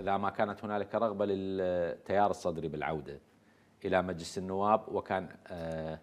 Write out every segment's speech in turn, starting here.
إذا ما كانت هنالك رغبة للتيار الصدري بالعودة إلى مجلس النواب وكان آه،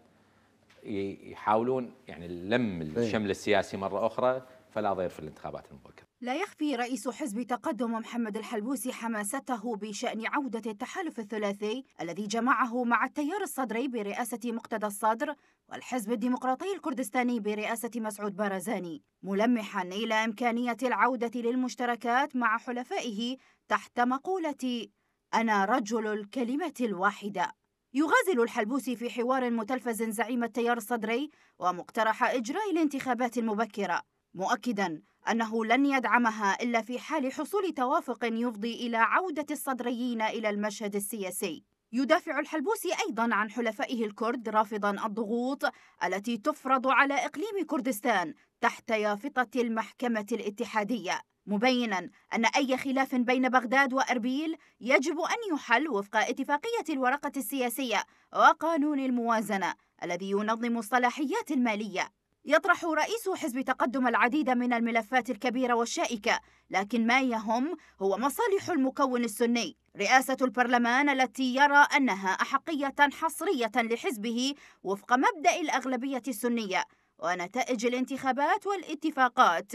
يحاولون يعني لم إيه. الشمل السياسي مرة أخرى فلا ضير في الانتخابات المبكرة لا يخفي رئيس حزب تقدم محمد الحلبوسي حماسته بشأن عودة التحالف الثلاثي الذي جمعه مع التيار الصدري برئاسة مقتدى الصدر والحزب الديمقراطي الكردستاني برئاسة مسعود بارزاني ملمحا إلى إمكانية العودة للمشتركات مع حلفائه تحت مقولة أنا رجل الكلمة الواحدة يغازل الحلبوسي في حوار متلفز زعيم التيار الصدري ومقترح إجراء الانتخابات المبكرة مؤكدا أنه لن يدعمها إلا في حال حصول توافق يفضي إلى عودة الصدريين إلى المشهد السياسي يدافع الحلبوسي أيضا عن حلفائه الكرد رافضا الضغوط التي تفرض على إقليم كردستان تحت يافطة المحكمة الاتحادية مبينا أن أي خلاف بين بغداد وأربيل يجب أن يحل وفق اتفاقية الورقة السياسية وقانون الموازنة الذي ينظم الصلاحيات المالية يطرح رئيس حزب تقدم العديد من الملفات الكبيرة والشائكة لكن ما يهم هو مصالح المكون السني رئاسة البرلمان التي يرى أنها أحقية حصرية لحزبه وفق مبدأ الأغلبية السنية ونتائج الانتخابات والاتفاقات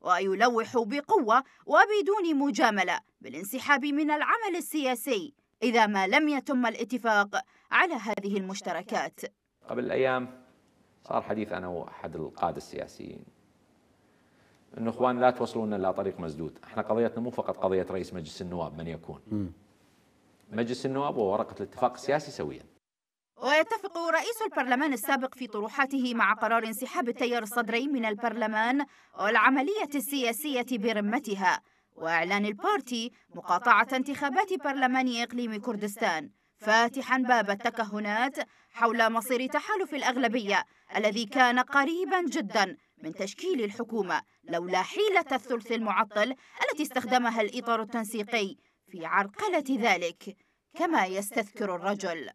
ويلوح بقوة وبدون مجاملة بالانسحاب من العمل السياسي إذا ما لم يتم الاتفاق على هذه المشتركات قبل أيام صار حديث انا واحد القاده السياسيين انه اخوان لا توصلونا الى طريق مسدود، احنا قضيتنا مو فقط قضيه رئيس مجلس النواب من يكون. مجلس النواب وورقه الاتفاق السياسي سويا. ويتفق رئيس البرلمان السابق في طروحاته مع قرار انسحاب التيار الصدري من البرلمان والعمليه السياسيه برمتها واعلان البارتي مقاطعه انتخابات برلمان اقليم كردستان. فاتحا باب التكهنات حول مصير تحالف الأغلبية الذي كان قريبا جدا من تشكيل الحكومة لولا حيلة الثلث المعطل التي استخدمها الإطار التنسيقي في عرقلة ذلك كما يستذكر الرجل